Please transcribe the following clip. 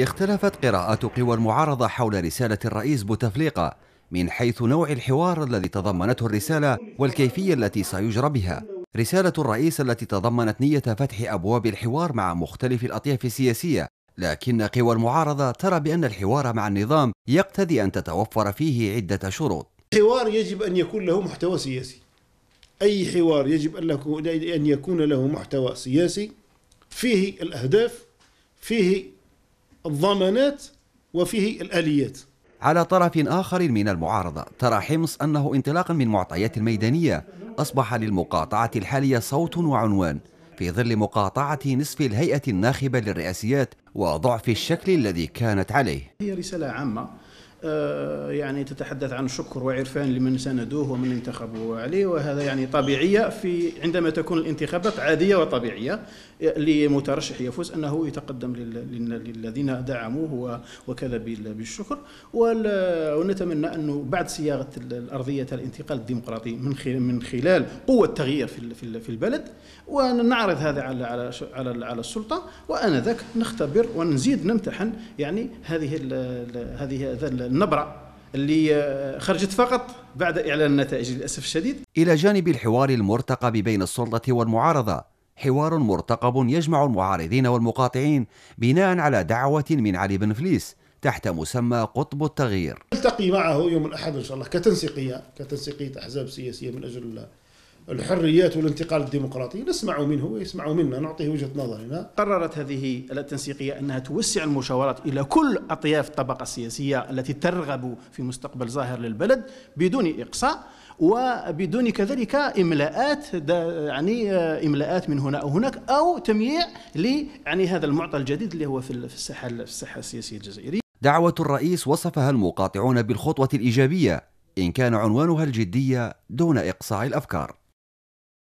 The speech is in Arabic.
اختلفت قراءات قوى المعارضة حول رسالة الرئيس بوتفليقة من حيث نوع الحوار الذي تضمنته الرسالة والكيفية التي سيجرى بها رسالة الرئيس التي تضمنت نية فتح أبواب الحوار مع مختلف الأطياف السياسية لكن قوى المعارضة ترى بأن الحوار مع النظام يقتضي أن تتوفر فيه عدة شروط الحوار يجب أن يكون له محتوى سياسي أي حوار يجب أن يكون له محتوى سياسي فيه الأهداف فيه الضمانات وفيه الآليات على طرف آخر من المعارضة ترى حمص أنه انطلاقا من معطيات الميدانية أصبح للمقاطعة الحالية صوت وعنوان في ظل مقاطعة نصف الهيئة الناخبة للرئاسيات وضعف الشكل الذي كانت عليه هي رسالة عامة آه، يعني تتحدث عن شكر وعرفان لمن سندوه ومن انتخبوه عليه وهذا يعني طبيعية في عندما تكون الانتخابات عادية وطبيعية لمترشح يفوز أنه يتقدم للذين دعموه وكذا بالشكر ونتمنى أنه بعد صياغة الأرضية الانتقال الديمقراطي من من خلال قوة التغيير في البلد ونعرض هذا على على على على السلطة وأنذاك نختبر ونزيد نمتحن يعني هذه هذه هذا النبرة اللي آه، خرجت فقط بعد إعلان النتائج للأسف الشديد إلى جانب الحوار المرتقب بين السلطة والمعارضة حوار مرتقب يجمع المعارضين والمقاطعين بناء على دعوة من علي بن فليس تحت مسمى قطب التغيير التقي معه يوم الأحد إن شاء الله كتنسيقية كتنسيقية أحزاب سياسية من أجل الحريات والانتقال الديمقراطي نسمع منه ويسمع منا نعطيه وجهة نظرنا قررت هذه التنسيقية أنها توسع المشاورات إلى كل أطياف الطبقة السياسية التي ترغب في مستقبل ظاهر للبلد بدون إقصاء وبدون كذلك املاءات يعني آه، املاءات من هنا او هناك او تمييع ل يعني هذا المعطى الجديد اللي هو في الساحه الساحه السياسيه الجزائريه دعوة الرئيس وصفها المقاطعون بالخطوة الإيجابية إن كان عنوانها الجدية دون إقصاع الأفكار